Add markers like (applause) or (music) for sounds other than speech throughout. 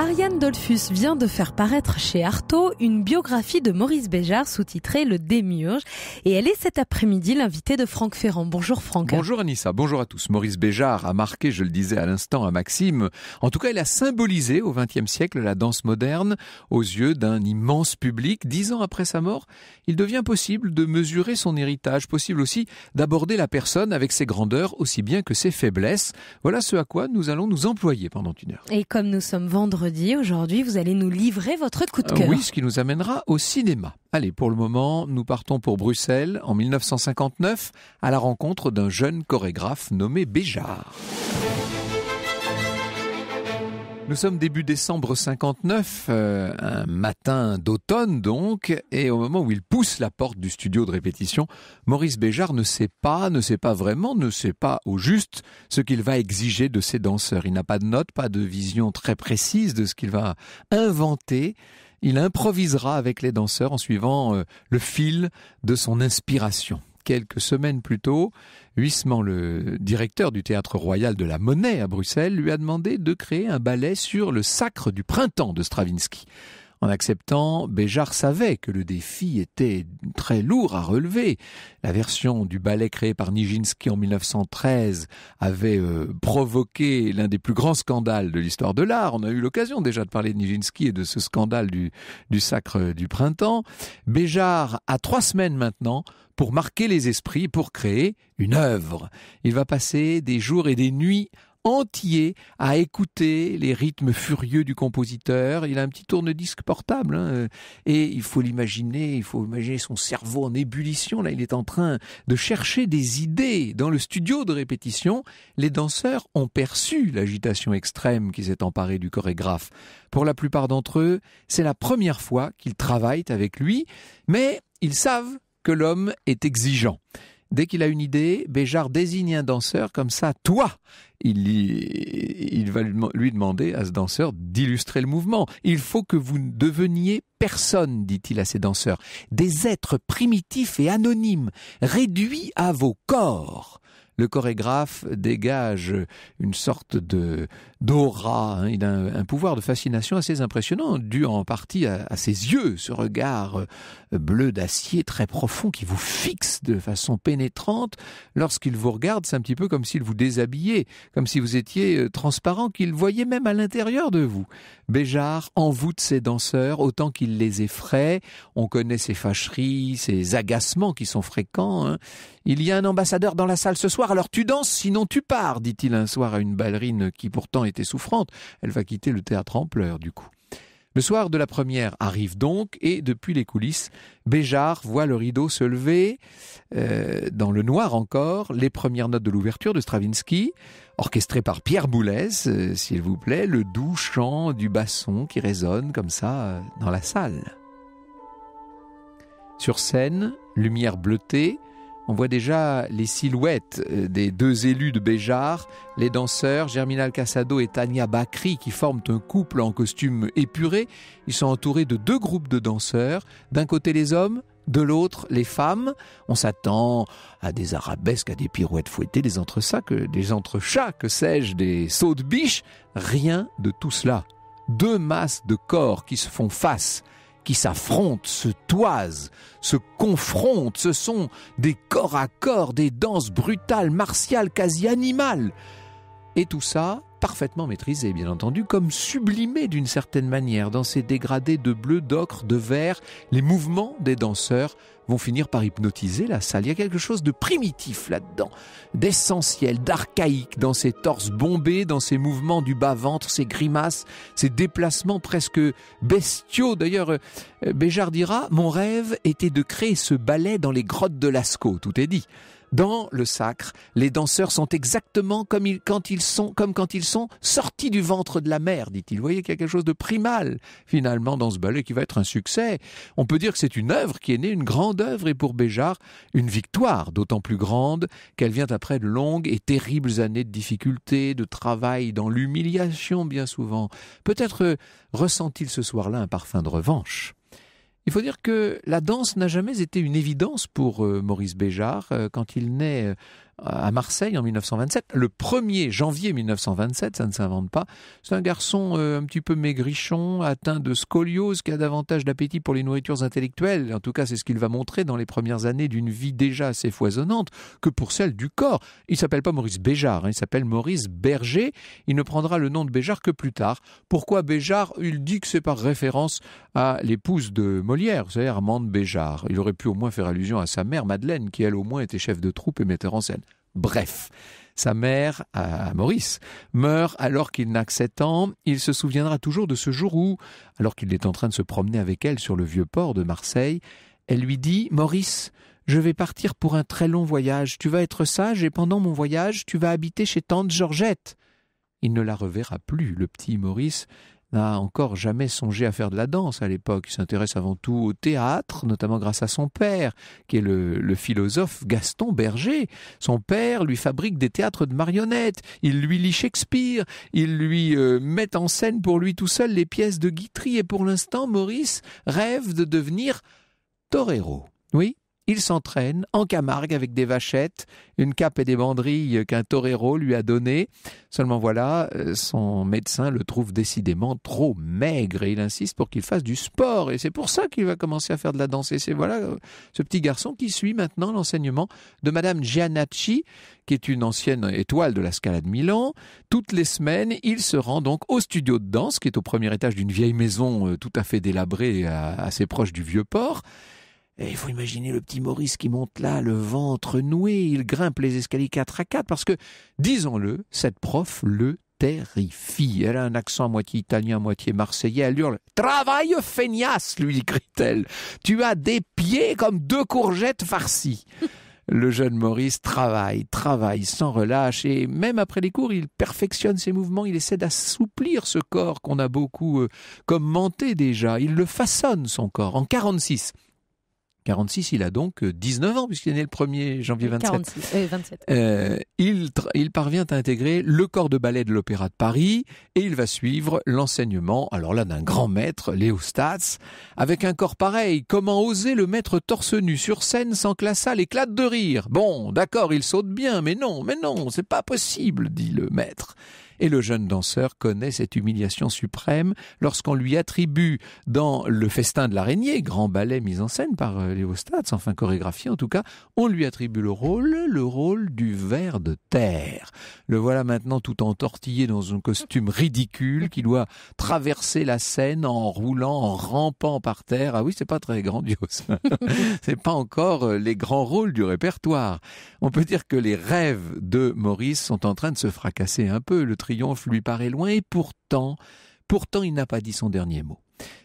Ariane Dolphus vient de faire paraître chez Artaud une biographie de Maurice Béjart sous-titrée Le Démiurge et elle est cet après-midi l'invitée de Franck Ferrand. Bonjour Franck. Bonjour Anissa, bonjour à tous. Maurice Béjart a marqué, je le disais à l'instant à Maxime, en tout cas il a symbolisé au XXe siècle la danse moderne aux yeux d'un immense public. Dix ans après sa mort, il devient possible de mesurer son héritage, possible aussi d'aborder la personne avec ses grandeurs aussi bien que ses faiblesses. Voilà ce à quoi nous allons nous employer pendant une heure. Et comme nous sommes vendredi, Aujourd'hui, vous allez nous livrer votre coup de euh, cœur. oui, ce qui nous amènera au cinéma. Allez, pour le moment, nous partons pour Bruxelles en 1959 à la rencontre d'un jeune chorégraphe nommé Béjart. Nous sommes début décembre 59, euh, un matin d'automne donc, et au moment où il pousse la porte du studio de répétition, Maurice Béjart ne sait pas, ne sait pas vraiment, ne sait pas au juste ce qu'il va exiger de ses danseurs. Il n'a pas de notes, pas de vision très précise de ce qu'il va inventer. Il improvisera avec les danseurs en suivant euh, le fil de son inspiration quelques semaines plus tôt, Huissement, le directeur du Théâtre Royal de la Monnaie à Bruxelles, lui a demandé de créer un ballet sur le sacre du printemps de Stravinsky. En acceptant, Béjart savait que le défi était très lourd à relever. La version du ballet créé par Nijinsky en 1913 avait euh, provoqué l'un des plus grands scandales de l'histoire de l'art. On a eu l'occasion déjà de parler de Nijinsky et de ce scandale du, du sacre du printemps. Béjart a trois semaines maintenant pour marquer les esprits, pour créer une œuvre. Il va passer des jours et des nuits entier à écouter les rythmes furieux du compositeur. Il a un petit tourne-disque portable hein, euh, et il faut l'imaginer, il faut imaginer son cerveau en ébullition. Là, il est en train de chercher des idées dans le studio de répétition. Les danseurs ont perçu l'agitation extrême qui s'est emparée du chorégraphe. Pour la plupart d'entre eux, c'est la première fois qu'ils travaillent avec lui, mais ils savent que l'homme est exigeant. Dès qu'il a une idée, Béjart désigne un danseur comme ça, toi il, va lui demander à ce danseur d'illustrer le mouvement. Il faut que vous deveniez personne, dit-il à ses danseurs, des êtres primitifs et anonymes, réduits à vos corps le chorégraphe dégage une sorte de, Dora, hein, il a un, pouvoir de fascination assez impressionnant, dû en partie à, ses yeux, ce regard euh, bleu d'acier très profond qui vous fixe de façon pénétrante. Lorsqu'il vous regarde, c'est un petit peu comme s'il vous déshabillait, comme si vous étiez euh, transparent, qu'il voyait même à l'intérieur de vous. Béjart envoûte ses danseurs autant qu'il les effraie. On connaît ses fâcheries, ses agacements qui sont fréquents. Hein. Il y a un ambassadeur dans la salle ce soir, alors tu danses, sinon tu pars, dit-il un soir à une ballerine qui pourtant été souffrante. Elle va quitter le théâtre en pleurs, du coup. Le soir de la première arrive donc, et depuis les coulisses, Béjart voit le rideau se lever, euh, dans le noir encore, les premières notes de l'ouverture de Stravinsky, orchestrées par Pierre Boulez, euh, s'il vous plaît, le doux chant du basson qui résonne comme ça euh, dans la salle. Sur scène, lumière bleutée, on voit déjà les silhouettes euh, des deux élus de Béjar, les danseurs Germinal Cassado et Tania Bakri qui forment un couple en costume épuré. Ils sont entourés de deux groupes de danseurs, d'un côté les hommes, de l'autre les femmes. On s'attend à des arabesques, à des pirouettes fouettées, des entre-sacs, euh, des entrechats, que sais-je, des sauts de biche. Rien de tout cela. Deux masses de corps qui se font face qui s'affrontent, se toisent, se confrontent. Ce sont des corps à corps, des danses brutales, martiales, quasi animales. Et tout ça parfaitement maîtrisé, bien entendu, comme sublimé d'une certaine manière dans ces dégradés de bleu, d'ocre, de vert. Les mouvements des danseurs vont finir par hypnotiser la salle. Il y a quelque chose de primitif là-dedans, d'essentiel, d'archaïque dans ces torses bombés, dans ces mouvements du bas-ventre, ces grimaces, ces déplacements presque bestiaux. D'ailleurs, euh, Béjar dira Mon rêve était de créer ce ballet dans les grottes de Lascaux, tout est dit. Dans le sacre, les danseurs sont exactement comme, quand ils sont, comme quand ils sont sortis du ventre de la mer, dit-il. Vous voyez qu'il y a quelque chose de primal, finalement, dans ce ballet qui va être un succès. On peut dire que c'est une œuvre qui est née, une grande œuvre, et pour Béjart, une victoire, d'autant plus grande qu'elle vient après de longues et terribles années de difficultés, de travail, dans l'humiliation, bien souvent. Peut-être euh, ressent-il ce soir-là un parfum de revanche. Il faut dire que la danse n'a jamais été une évidence pour euh, Maurice Béjart. Euh, quand il naît euh, à Marseille en 1927, le 1er janvier 1927, ça ne s'invente pas. C'est un garçon euh, un petit peu maigrichon, atteint de scoliose, qui a davantage d'appétit pour les nourritures intellectuelles, en tout cas c'est ce qu'il va montrer dans les premières années d'une vie déjà assez foisonnante, que pour celle du corps. Il s'appelle pas Maurice Béjart, hein. il s'appelle Maurice Berger, il ne prendra le nom de Béjart que plus tard. Pourquoi Béjart Il dit que c'est par référence à l'épouse de Molière, c'est-à-dire Armande Béjart. Il aurait pu au moins faire allusion à sa mère Madeleine, qui elle au moins était chef de troupe et metteur en scène. Bref. Sa mère, à euh, Maurice, meurt alors qu'il n'a que sept ans. Il se souviendra toujours de ce jour où, alors qu'il est en train de se promener avec elle sur le vieux port de Marseille, elle lui dit Maurice, je vais partir pour un très long voyage. Tu vas être sage et pendant mon voyage, tu vas habiter chez tante Georgette. Il ne la reverra plus, le petit Maurice, n'a encore jamais songé à faire de la danse à l'époque. Il s'intéresse avant tout au théâtre, notamment grâce à son père, qui est le, philosophe Gaston Berger. Son père lui fabrique des théâtres de marionnettes, il lui lit Shakespeare, il lui euh, met en scène pour lui tout seul les pièces de Guitry. Et pour l'instant, Maurice rêve de devenir torero. Oui, il s'entraîne en Camargue avec des vachettes, une cape et des banderilles qu'un torero lui a données. Seulement voilà, euh, son médecin le trouve décidément trop maigre et il insiste pour qu'il fasse du sport. Et c'est pour ça qu'il va commencer à faire de la danse. Et c'est voilà euh, ce petit garçon qui suit maintenant l'enseignement de Madame Giannacci, qui est une ancienne étoile de la Scala de Milan. Toutes les semaines, il se rend donc au studio de danse, qui est au premier étage d'une vieille maison euh, tout à fait délabrée, assez proche du vieux port il faut imaginer le petit Maurice qui monte là, le ventre noué, il grimpe les escaliers 4 à 4 parce que, disons-le, cette prof le terrifie. Elle a un accent moitié italien, moitié marseillais. Elle hurle Travaille feignasse lui crie-t-elle. Tu as des pieds comme deux courgettes farcies. Le jeune Maurice travaille, travaille sans relâche et même après les cours, il perfectionne ses mouvements, il essaie d'assouplir ce corps qu'on a beaucoup euh, commenté déjà, il le façonne son corps. En 46, 46, il a donc 19 euh, ans, puisqu'il est né le 1er janvier 27. Euh, euh, il, il parvient à intégrer le corps de ballet de l'Opéra de Paris et il va suivre l'enseignement, alors là, d'un grand maître, Léo avec un corps pareil. Comment oser le maître torse nu sur scène sans que la salle éclate de rire Bon, d'accord, il saute bien, mais non, mais non, c'est pas possible, dit le maître. Et le jeune danseur connaît cette humiliation suprême lorsqu'on lui attribue dans Le Festin de l'araignée, grand ballet mis en scène par euh, Léo enfin chorégraphié en tout cas, on lui attribue le rôle, le rôle du ver de terre. Le voilà maintenant tout entortillé dans un costume ridicule qui doit traverser la scène en roulant, en rampant par terre. Ah oui, c'est pas très grandiose. (laughs) c'est pas encore euh, les grands rôles du répertoire. On peut dire que les rêves de Maurice sont en train de se fracasser un peu. Le triomphe lui paraît loin et pourtant, pourtant il n'a pas dit son dernier mot.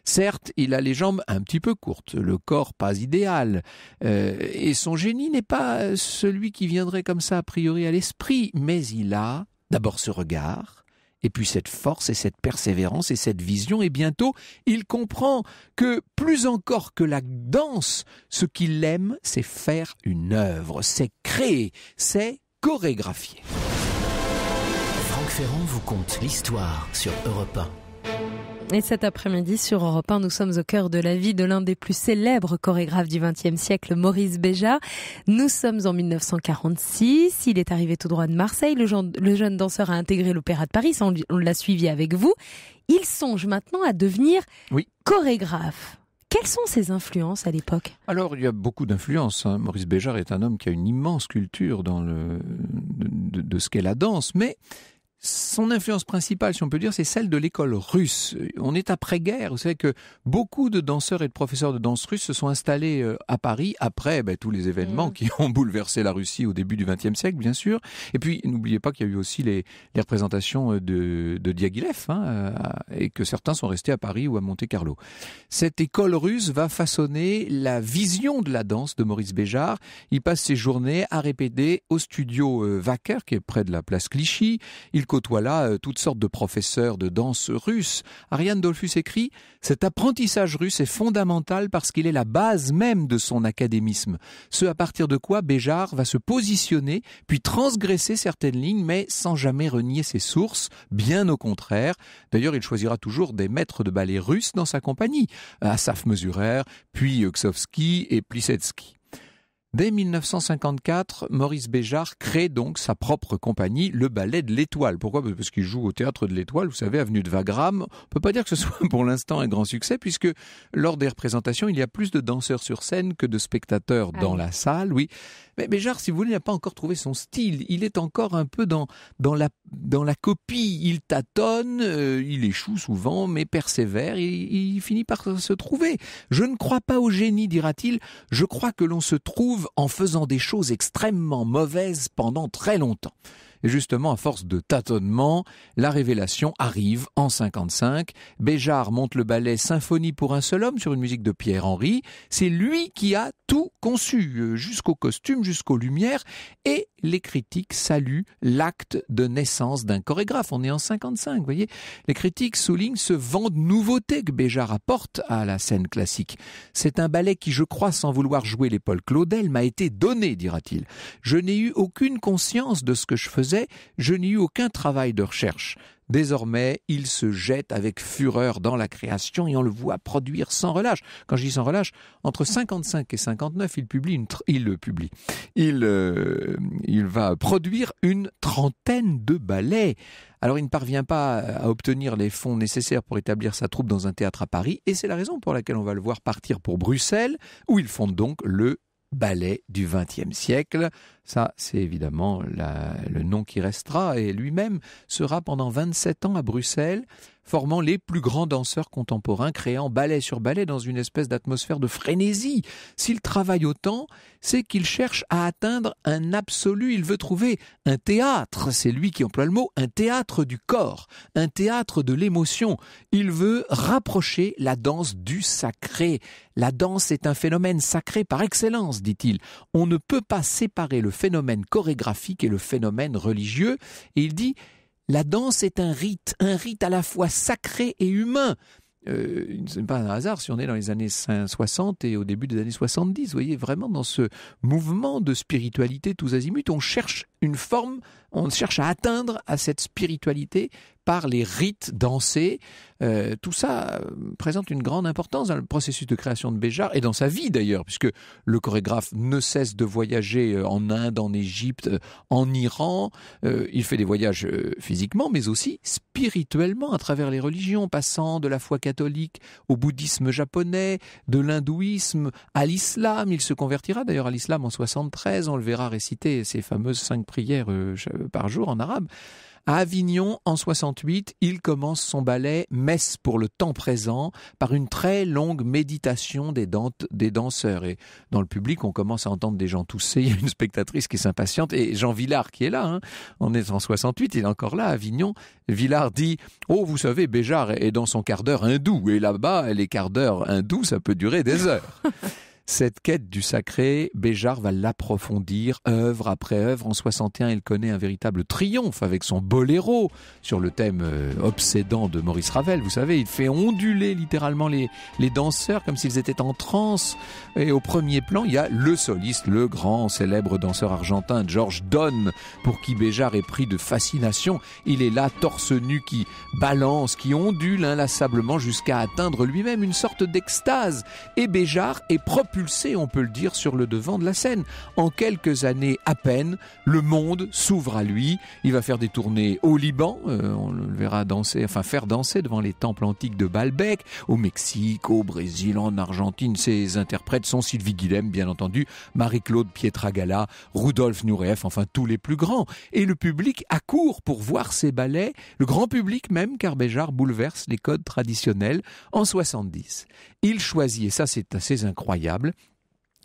Certes, il a les jambes un petit peu courtes, le corps pas idéal, euh, et son génie n'est pas celui qui viendrait comme ça a priori à l'esprit, mais il a d'abord ce regard, et puis cette force et cette persévérance et cette vision, et bientôt il comprend que plus encore que la danse, ce qu'il aime, c'est faire une œuvre, c'est créer, c'est chorégraphier. Ferrand vous conte l'histoire sur Europe 1. Et cet après-midi, sur Europe 1, nous sommes au cœur de la vie de l'un des plus célèbres chorégraphes du XXe siècle, Maurice Béjart. Nous sommes en 1946. Il est arrivé tout droit de Marseille. Le, jeune danseur a intégré l'Opéra de Paris. on l'a suivi avec vous. Il songe maintenant à devenir chorégraphe. Quelles sont ses influences à l'époque Alors, il y a beaucoup d'influences. Hein. Maurice Béjart est un homme qui a une immense culture dans le, de, de ce qu'est la danse, mais son influence principale, si on peut dire, c'est celle de l'école russe. Euh, on est après-guerre. Vous savez que beaucoup de danseurs et de professeurs de danse russe se sont installés euh, à Paris après ben, tous les événements mm. qui ont bouleversé la Russie au début du XXe siècle, bien sûr. Et puis, n'oubliez pas qu'il y a eu aussi les, représentations euh, de, Diaghilev hein, et que certains sont restés à Paris ou à Monte-Carlo. Cette école russe va façonner la vision de la danse de Maurice Béjart. Il passe ses journées à répéter au studio Wacker, qui est près de la place Clichy. Il côtoie là euh, toutes sortes de professeurs de danse russe. Ariane Dolphus écrit Cet apprentissage russe est fondamental parce qu'il est la base même de son académisme. Ce à partir de quoi Béjar va se positionner, puis transgresser certaines lignes, mais sans jamais renier ses sources, bien au contraire. D'ailleurs, il choisira toujours des maîtres de ballet russes dans sa compagnie, Asaf Mesurer, puis Uksovsky et Plisetsky. Dès 1954, Maurice Béjart crée donc sa propre compagnie, le Ballet de l'Étoile. Pourquoi Parce qu'il joue au Théâtre de l'Étoile, vous savez, avenue de Wagram. On peut pas dire que ce (laughs) soit pour l'instant un grand succès, puisque lors des représentations, il y a plus de danseurs sur scène que de spectateurs ah dans la salle, oui. Mais Béjart, si vous voulez, n'a pas encore trouvé son style. Il est encore un peu dans, dans la dans la copie, il tâtonne, euh, il échoue souvent, mais persévère, et il finit par se trouver. Je ne crois pas au génie, dira-t-il, je crois que l'on se trouve en faisant des choses extrêmement mauvaises pendant très longtemps justement, à force de tâtonnement, la révélation arrive en 55. Béjart monte le ballet Symphonie pour un seul homme sur une musique de Pierre Henry. C'est lui qui a tout conçu, euh, jusqu'au costume, jusqu'aux lumières, et les critiques saluent l'acte de naissance d'un chorégraphe. On est en 55, vous voyez. Les critiques soulignent ce vent de nouveauté que Béjart apporte à la scène classique. C'est un ballet qui, je crois, sans vouloir jouer l'épaule Claudel, m'a été donné, dira-t-il. Je n'ai eu aucune conscience de ce que je faisais je n'y eu aucun travail de recherche. Désormais, il se jette avec fureur dans la création et on le voit produire sans relâche. Quand je dis sans relâche, entre 55 et 59, il publie une il le publie. Il, euh, il va produire une trentaine de ballets. Alors il ne parvient pas à obtenir les fonds nécessaires pour établir sa troupe dans un théâtre à Paris et c'est la raison pour laquelle on va le voir partir pour Bruxelles où il fonde donc le ballet du XXe siècle. Ça, c'est évidemment le nom qui restera et lui-même sera pendant 27 ans à Bruxelles formant les plus grands danseurs contemporains, créant ballet sur ballet dans une espèce d'atmosphère de frénésie. S'il travaille autant, c'est qu'il cherche à atteindre un absolu, il veut trouver un théâtre, c'est lui qui emploie le mot, un théâtre du corps, un théâtre de l'émotion. Il veut rapprocher la danse du sacré. La danse est un phénomène sacré par excellence, dit-il. On ne peut pas séparer le phénomène chorégraphique et le phénomène religieux, et il dit la danse est un rite, un rite à la fois sacré et humain. Euh, ce n'est pas un hasard si on est dans les années 60 et au début des années 70. Vous voyez, vraiment dans ce mouvement de spiritualité tous azimuts, on cherche une forme, on cherche à atteindre à cette spiritualité par les rites dansés. Euh, tout ça euh, présente une grande importance dans le processus de création de Béjar et dans sa vie d'ailleurs, puisque le chorégraphe ne cesse de voyager euh, en Inde, en Égypte, en Iran. il fait des voyages physiquement, mais aussi spirituellement à travers les religions, passant de la foi catholique au bouddhisme japonais, de l'hindouisme à l'islam. Il se convertira d'ailleurs à l'islam en 73. On le verra réciter ses fameuses cinq prières par jour en arabe. À Avignon, en 68, il commence son ballet Messe pour le temps présent par une très longue méditation des, danseurs. Et dans le public, on commence à entendre des gens tousser. Il y a une spectatrice qui s'impatiente et Jean Villard qui est là. Hein, on est en 68, il est encore là à Avignon. Villard dit Oh, vous savez, Béjart est dans son quart d'heure hindou. Et là-bas, les quarts d'heure hindous, ça peut durer des heures. Cette quête du sacré, Béjart va l'approfondir œuvre après œuvre. En 61, il connaît un véritable triomphe avec son boléro sur le thème euh, obsédant de Maurice Ravel. Vous savez, il fait onduler littéralement les, les danseurs comme s'ils étaient en transe. Et au premier plan, il y a le soliste, le grand célèbre danseur argentin George Donne, pour qui Béjart est pris de fascination. Il est là, torse nu, qui balance, qui ondule inlassablement jusqu'à atteindre lui-même une sorte d'extase. Et Béjart est propre on peut le dire, sur le devant de la scène. En quelques années à peine, le monde s'ouvre à lui. Il va faire des tournées au Liban, euh, on le verra danser, enfin faire danser devant les temples antiques de Baalbek, au Mexique, au Brésil, en Argentine. Ses interprètes sont Sylvie Guillem, bien entendu, Marie-Claude Pietragala, Rudolf Nureyev, enfin tous les plus grands. Et le public accourt pour voir ses ballets, le grand public même, car Béjar bouleverse les codes traditionnels en 70. Il choisit, et ça c'est assez incroyable,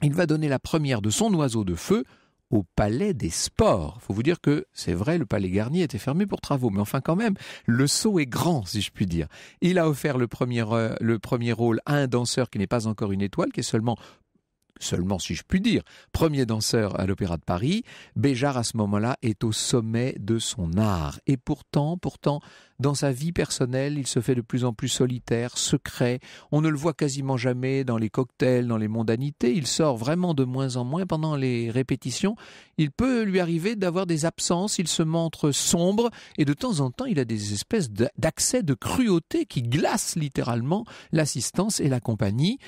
il va donner la première de son oiseau de feu au Palais des Sports. Faut vous dire que c'est vrai, le Palais Garnier était fermé pour travaux, mais enfin quand même, le saut est grand, si je puis dire. Il a offert le premier, euh, le premier rôle à un danseur qui n'est pas encore une étoile, qui est seulement seulement si je puis dire, premier danseur à l'Opéra de Paris, Béjar à ce moment-là est au sommet de son art. Et pourtant, pourtant, dans sa vie personnelle, il se fait de plus en plus solitaire, secret. On ne le voit quasiment jamais dans les cocktails, dans les mondanités. Il sort vraiment de moins en moins pendant les répétitions. Il peut lui arriver d'avoir des absences. Il se montre sombre et de temps en temps, il a des espèces d'accès de cruauté qui glacent littéralement l'assistance et la compagnie.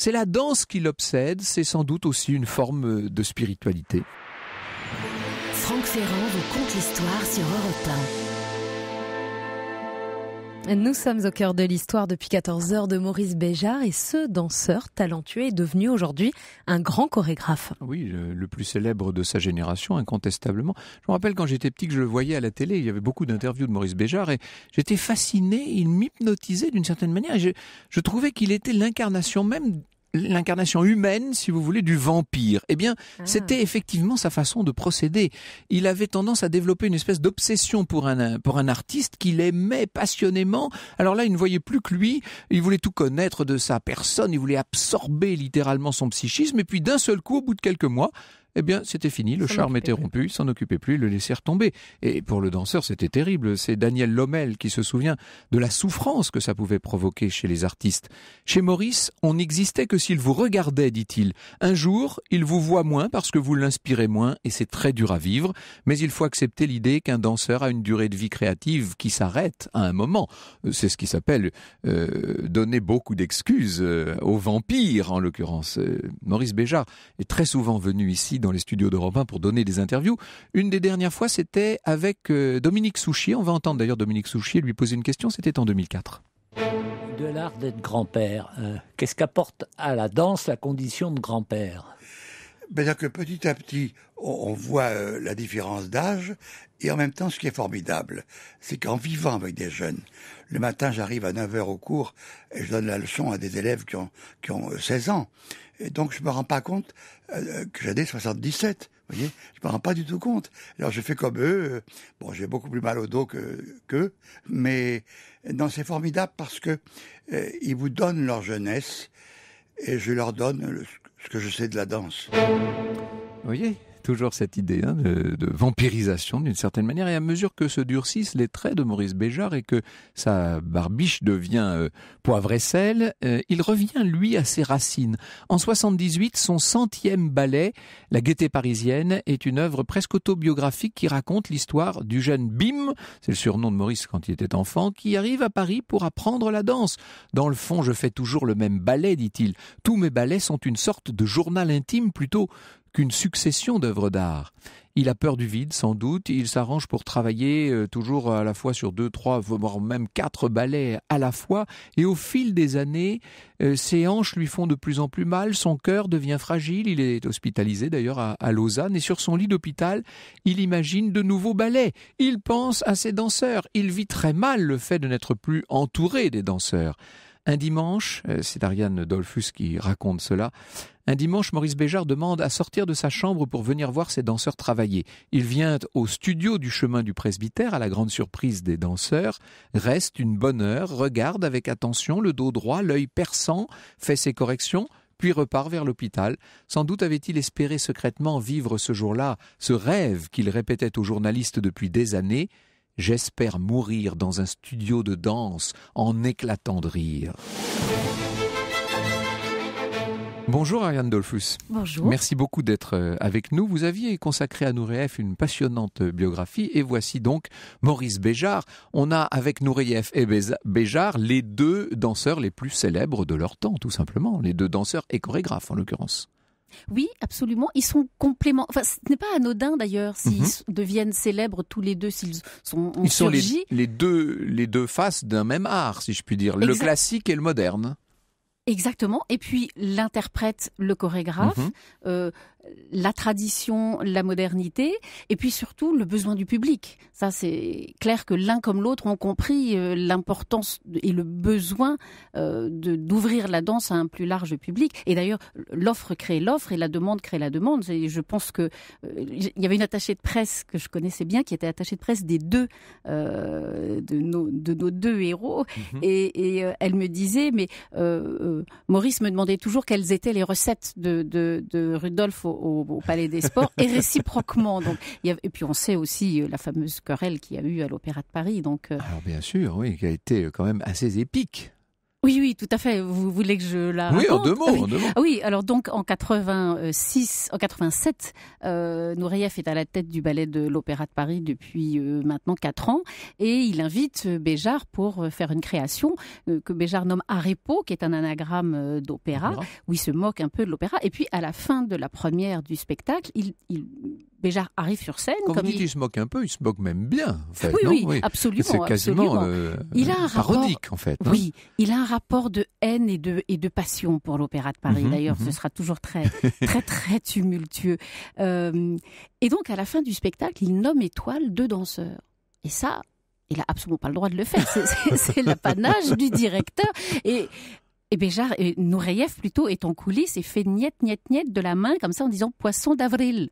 C'est la danse qui l'obsède, c'est sans doute aussi une forme euh, de spiritualité. Franck Ferrand vous conte l'histoire sur Europe nous sommes au cœur de l'histoire depuis 14 heures de Maurice Béjart et ce danseur talentueux est devenu aujourd'hui un grand chorégraphe. Ah oui, le plus célèbre de sa génération, incontestablement. Je me rappelle quand j'étais petit que je le voyais à la télé, il y avait beaucoup d'interviews de Maurice Béjart et j'étais fasciné, il m'hypnotisait d'une certaine manière et je, je trouvais qu'il était l'incarnation même l'incarnation humaine, si vous voulez, du vampire. Eh bien, ah. c'était effectivement sa façon de procéder. Il avait tendance à développer une espèce d'obsession pour un, pour un artiste qu'il aimait passionnément. Alors là, il ne voyait plus que lui. Il voulait tout connaître de sa personne. Il voulait absorber littéralement son psychisme. Et puis, d'un seul coup, au bout de quelques mois, eh bien c'était fini, le charme était rompu, s'en occupait plus, le laisser tomber. Et pour le danseur, c'était terrible. C'est Daniel Lommel qui se souvient de la souffrance que ça pouvait provoquer chez les artistes. Chez Maurice, on n'existait que s'il vous regardait, dit-il. Un jour, il vous voit moins parce que vous l'inspirez moins et c'est très dur à vivre, mais il faut accepter l'idée qu'un danseur a une durée de vie créative qui s'arrête à un moment. Euh, c'est ce qui s'appelle euh, donner beaucoup d'excuses euh, aux vampires, en l'occurrence. Maurice Béjart est très souvent venu ici dans les studios d'Europe 1 pour donner des interviews. Une des dernières fois, c'était avec euh, Dominique Souchier. On va entendre d'ailleurs Dominique Souchier lui poser une question. C'était en 2004. De l'art d'être grand-père, euh, qu'est-ce qu'apporte à la danse la condition de grand père Ben, que petit à petit, on, voit euh, la différence d'âge, et en même temps, ce qui est formidable, c'est qu'en vivant avec des jeunes, le matin, j'arrive à 9h au cours, et je donne la leçon à des élèves qui ont, qui ont 16 ans. Et donc, je me rends pas compte euh, que j'en 77. Vous voyez, je me rends pas du tout compte. Alors, je fais comme eux. Euh, bon, j'ai beaucoup plus mal au dos que qu'eux, mais non, c'est formidable parce que euh, ils vous donnent leur jeunesse et je leur donne ce que je sais de la danse. Vous voyez, toujours cette idée hein, de, vampirisation d'une certaine manière. Et à mesure que se durcissent les traits de Maurice Béjart et que sa barbiche devient euh, poivre et sel, euh, il revient, lui, à ses racines. En 78, son centième ballet, La Gaieté parisienne, est une œuvre presque autobiographique qui raconte l'histoire du jeune Bim, c'est le surnom de Maurice quand il était enfant, qui arrive à Paris pour apprendre la danse. Dans le fond, je fais toujours le même ballet, dit-il. Tous mes ballets sont une sorte de journal intime plutôt qu'une succession d'œuvres d'art. Il a peur du vide, sans doute. Il s'arrange pour travailler euh, toujours à la fois sur deux, trois, voire même quatre ballets à la fois. Et au fil des années, euh, ses hanches lui font de plus en plus mal. Son cœur devient fragile. Il est hospitalisé d'ailleurs à, Lausanne. Et sur son lit d'hôpital, il imagine de nouveaux ballets. Il pense à ses danseurs. Il vit très mal le fait de n'être plus entouré des danseurs. Un dimanche, euh, c'est Ariane Dolphus qui raconte cela, un dimanche, Maurice Béjart demande à sortir de sa chambre pour venir voir ses danseurs travailler. Il vient au studio du chemin du presbytère, à la grande surprise des danseurs, reste une bonne heure, regarde avec attention, le dos droit, l'œil perçant, fait ses corrections, puis repart vers l'hôpital. Sans doute avait-il espéré secrètement vivre ce jour-là, ce rêve qu'il répétait aux journalistes depuis des années, J'espère mourir dans un studio de danse en éclatant de rire. Bonjour Ariane Dolphus. Bonjour. Merci beaucoup d'être euh, avec nous. Vous aviez consacré à Nourieff une passionnante biographie et voici donc Maurice Béjart. On a avec Nourieff et Béjart les deux danseurs les plus célèbres de leur temps, tout simplement. Les deux danseurs et chorégraphes en l'occurrence. Oui, absolument. Ils sont complémentaires. ce n'est pas anodin d'ailleurs s'ils mhm. deviennent célèbres tous les deux, s'ils sont en Ils sont les, deux, les deux faces d'un même art, si je puis dire. Le classique et le moderne. Exactement. Et puis l'interprète, le chorégraphe, mhm. euh, la tradition, la modernité, et puis surtout le besoin du public. Ça, c'est clair que l'un comme l'autre ont compris euh, l'importance et le besoin euh, de d'ouvrir la danse à un plus large public. Et d'ailleurs, l'offre crée l'offre et la demande crée la demande. Et je pense que euh, il y avait une attachée de presse que je connaissais bien, qui était attachée de presse des deux de, nos, de nos deux héros, mhm. et, elle me disait, mais Maurice me demandait toujours quelles étaient les recettes de, de, au, Palais des Sports et réciproquement. Donc, et puis on sait aussi euh, la fameuse querelle qu'il y a eu à l'Opéra de Paris. Donc, euh, Alors bien sûr, oui, qui a été euh, quand même assez épique. Oui, oui, tout à fait. Vous voulez que je la Oui, en deux mots. Ah en deux mots. Ah oui alors donc en 86, en 87, euh, Nourieff est à la tête du ballet de l'Opéra de Paris depuis euh, maintenant quatre ans et il invite euh, Béjart pour euh, faire une création que Béjart nomme Arepo, qui est un anagramme d'opéra, où il se moque un peu de l'opéra. Et puis à la fin de la première du spectacle, il Béjart arrive sur scène. Quand comme vous il... se moque un peu, il se moque même bien. En fait, oui, oui, absolument. C'est quasiment euh, parodique en fait. Hein. Oui, il a un rapport de haine et de, passion pour l'Opéra de Paris. Mhm, d'ailleurs, ce mhm. sera toujours très, très, très tumultueux. (laughs) Euh, et donc, à la fin du spectacle, il nomme étoile deux danseurs. Et ça, il a absolument pas le droit de le faire. C'est l'apanage du directeur. Et et Béjar, et plutôt, est en coulisses et fait niette, niette, niette de la main comme ça en disant poisson d'avril.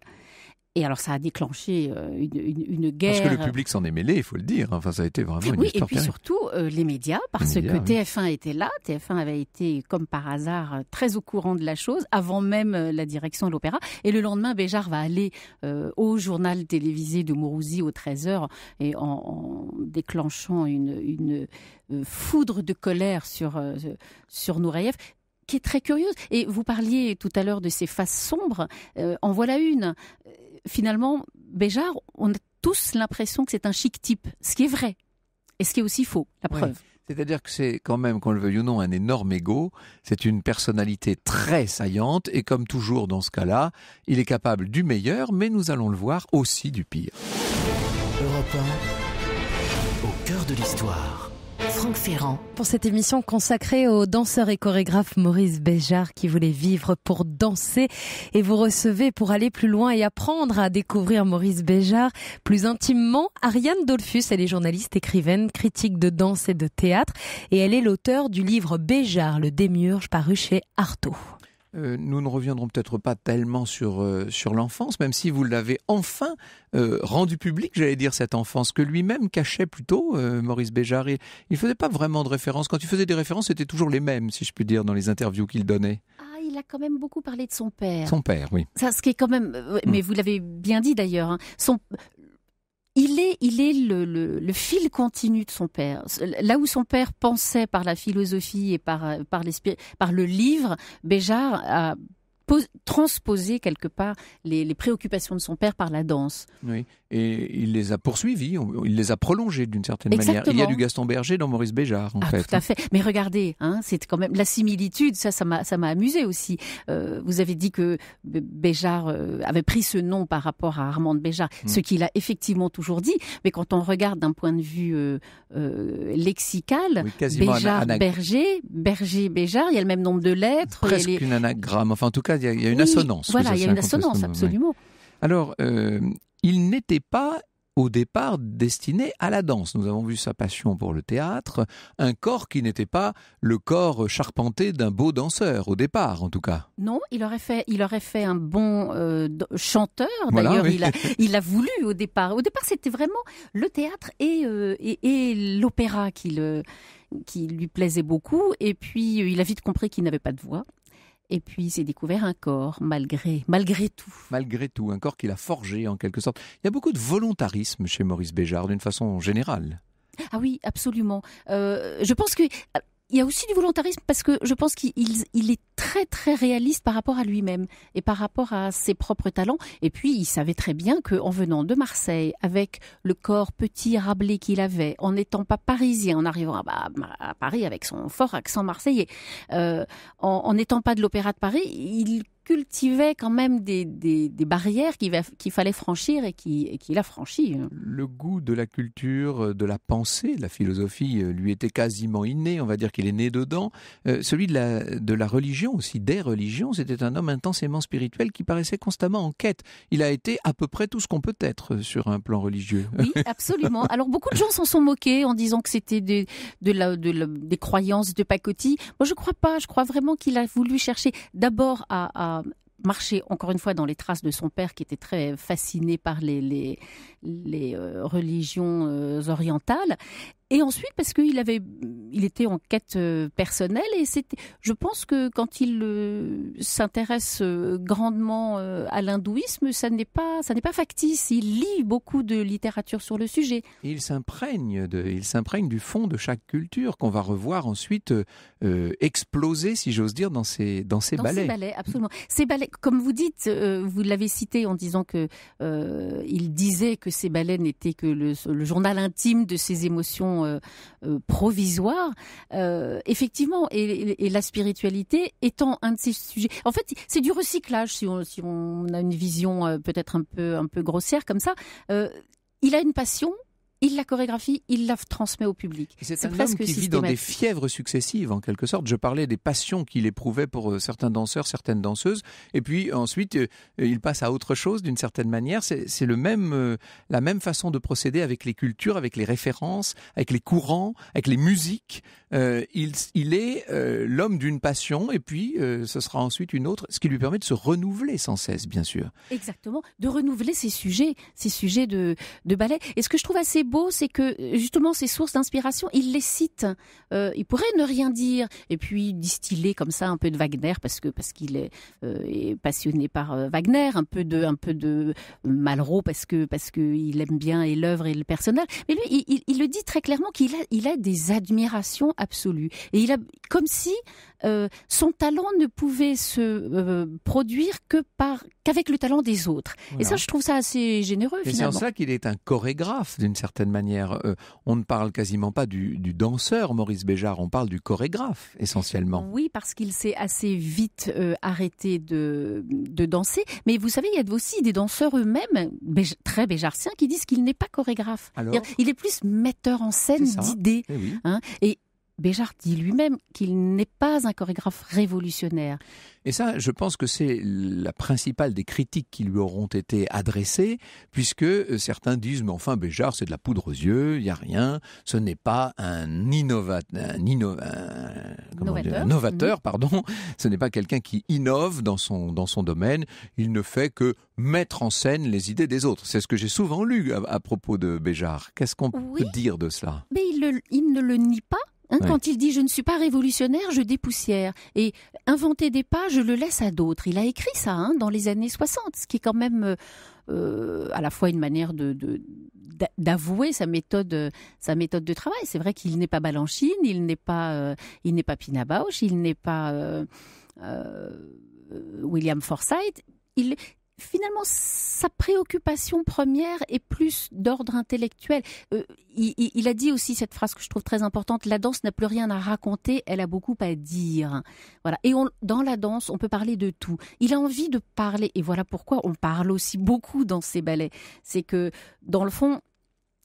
Et alors ça a déclenché euh, une, guerre. Parce que le public s'en est mêlé, il faut le dire. Enfin, ça a été vraiment une histoire. Et puis surtout euh, les médias, parce que TF1 était là. TF1 avait été, comme par hasard, très au courant de la chose, avant même euh, la direction de l'opéra. Et le lendemain, Béjar va aller au journal télévisé de Mourouzi au 13h et en, déclenchant une, foudre de colère sur, sur qui est très curieuse. Et vous parliez tout à l'heure de ces faces sombres. en voilà une finalement, Béjar, on a tous l'impression que c'est un chic type, ce qui est vrai, et ce qui est aussi faux, la preuve. C'est-à-dire que c'est quand même, qu'on le veuille ou non, un énorme ego. C'est une personnalité très saillante et comme toujours dans ce cas-là, il est capable du meilleur, mais nous allons le voir aussi du pire. au cœur de l'histoire. Franck Ferrand. Pour cette émission consacrée au danseur et chorégraphe Maurice Béjart qui voulait vivre pour danser et vous recevez pour aller plus loin et apprendre à découvrir Maurice Béjart plus intimement Ariane Dolphus. Elle est journaliste, écrivaine, critique de danse et de théâtre et elle est l'auteur du livre Béjart, le démiurge paru chez Artaud. Euh, nous ne reviendrons peut-être pas tellement sur, euh, sur l'enfance, même si vous l'avez enfin euh, rendu public, j'allais dire, cette enfance que lui-même cachait plutôt, Maurice Béjart. Il ne faisait pas vraiment de références. Quand il faisait des références, c'était toujours les mêmes, si je puis dire, dans les interviews qu'il donnait. Ah, il a quand même beaucoup parlé de son père. Son père, oui. Ça, ce qui est quand même, mm. mais vous l'avez bien dit d'ailleurs, hein. son, il est, il est le, fil continu de son père. Là où son père pensait par la philosophie et par, euh, par, par le livre, Béjart a transposé quelque part les, les préoccupations de son père par la danse. Oui et il les a poursuivis, il les a prolongés d'une certaine manière. Il y a du Gaston Berger dans Maurice Béjart, en ah, fait. Tout à hein. fait. Mais regardez, hein, c'est quand même la similitude. Ça, ça m'a, ça m'a amusé aussi. Euh, vous avez dit que Béjart euh, avait pris ce nom par rapport à Armand Béjart, mm. ce qu'il a effectivement toujours dit. Mais quand on regarde d'un point de vue euh, lexical, Béjart, Berger, Berger, Béjart, il y a le même nombre de lettres. Presque une anagramme. Enfin, en tout cas, il y a, une assonance. Voilà, il y a une assonance, absolument. Alors, il n'était pas au départ destiné à la danse. Nous avons vu sa passion pour le théâtre, un corps qui n'était pas le corps charpenté d'un beau danseur, au départ en tout cas. Non, il aurait fait, il aurait fait un bon euh, chanteur, d'ailleurs il, a, voulu au départ. Au départ c'était vraiment le théâtre et, euh, l'opéra qui, qui lui plaisait beaucoup, et puis il a vite compris qu'il n'avait pas de voix, et puis, il s'est découvert un corps, malgré, malgré tout. Malgré tout, un corps qu'il a forgé en quelque sorte. Il y a beaucoup de volontarisme chez Maurice Béjart, d'une façon générale. Ah oui, absolument. Euh, je pense que euh, il y a aussi du volontarisme parce que je pense qu'il il est très très réaliste par rapport à lui-même et par rapport à ses propres talents. Et puis il savait très bien qu'en venant de Marseille, avec le corps petit rablé qu'il avait, en n'étant pas parisien, en arrivant à, bah, à, Paris avec son fort accent marseillais, euh, en n'étant pas de l'Opéra de Paris, il cultivait quand même des, barrières qu'il fallait franchir et qu'il a franchi. Le goût de la culture, de la pensée, de la philosophie euh, lui était quasiment inné, on va dire qu'il est né dedans. Euh, celui de la, de la religion, aussi des religions, c'était un homme intensément spirituel qui paraissait constamment en quête. Il a été à peu près tout ce qu'on peut être euh, sur un plan religieux. (laughs) Oui, absolument. Alors beaucoup de gens s'en sont moqués en disant que c'était des, des croyances de pacotille. Moi, je ne crois pas. Je crois vraiment qu'il a voulu chercher d'abord à, marcher encore une fois dans les traces de son père qui était très fasciné par les, les euh, religions euh, orientales et ensuite parce qu'il avait, il était en quête euh, personnelle et c'était, je pense que quand il euh, s'intéresse euh, grandement à l'hindouisme, ça n'est pas, ça n'est pas factice. Il lit beaucoup de littérature sur le sujet. il s'imprègne de, il s'imprègne du fond de chaque culture qu'on va revoir ensuite exploser, si j'ose dire, dans ses, dans dans Ses absolument. Ces ballets, comme vous dites, vous l'avez cité en disant que il disait que ces balais n'étaient que le journal intime de ses émotions euh, euh, provisoire. Euh, effectivement, et, la spiritualité étant un de ces sujets. En fait, c'est du recyclage si on, a une vision peut-être un peu un peu grossière comme ça. il a une passion, il la chorégraphie, il la transmet au public. C'est un homme qui vit dans des fièvres successives, en quelque sorte. Je parlais des passions qu'il éprouvait pour euh, certains danseurs, certaines danseuses, et puis ensuite euh, il passe à autre chose d'une certaine manière. C'est même, euh, la même façon de procéder avec les cultures, avec les références, avec les courants, avec les musiques. il, est l'homme d'une passion, et puis ce sera ensuite une autre, ce qui lui permet de se renouveler sans cesse, bien sûr. Exactement, de renouveler ses sujets, ses sujets de, de ballet. Et ce que je trouve assez beau, c'est que euh, justement ces sources d'inspiration, il les cite. Euh, il pourrait ne rien dire et puis distiller comme ça un peu de Wagner parce que parce qu'il est, euh, passionné par Wagner, un peu de un peu de Malraux parce que parce que il aime bien et l'œuvre et le personnel. Mais lui, il, le dit très clairement qu'il a il a des admirations absolues et il a comme si son talent ne pouvait se produire que par qu'avec le talent des autres. Et ça, je trouve ça assez généreux. C'est en ça qu'il est un chorégraphe d'une certaine certaine manière. Euh, on ne parle quasiment pas du, danseur Maurice Béjart, on parle du chorégraphe essentiellement. Oui, parce qu'il s'est assez vite euh, arrêté de, de, danser. Mais vous savez, il y a aussi des danseurs eux-mêmes, très béjartiens, qui disent qu'il n'est pas chorégraphe. il est plus metteur en scène d'idées. Eh hein. Béjart dit lui-même qu'il n'est pas un chorégraphe révolutionnaire. Et ça, je pense que c'est la principale des critiques qui lui auront été adressées, puisque euh, certains disent, mais enfin, Béjart, c'est de la poudre aux yeux, il n'y a rien, ce n'est pas un, innovateur, mhm. pardon. ce n'est pas quelqu'un qui innove dans son, dans son domaine, il ne fait que mettre en scène les idées des autres. C'est ce que j'ai souvent lu à, propos de Béjart. Qu'est-ce qu'on peut dire de cela Mais il ne le nie pas Hein, quand il dit je ne suis pas révolutionnaire, je dépoussière et inventer des pas, je le laisse à d'autres. Il a écrit ça hein, dans les années 60, ce qui est quand même euh, euh, à la fois une manière d'avouer sa méthode, euh, sa méthode de travail. C'est vrai qu'il n'est pas Balanchine, il n'est pas, il n'est pas Pina Bausch, il n'est pas William Forsythe finalement, sa préoccupation première est plus d'ordre intellectuel. Euh, il, a dit aussi cette phrase que je trouve très importante la danse n'a plus rien à raconter, elle a beaucoup à dire. Voilà. Et on, dans la danse, on peut parler de tout. Il a envie de parler, et voilà pourquoi on parle aussi beaucoup dans ces ballets. C'est que, dans le fond,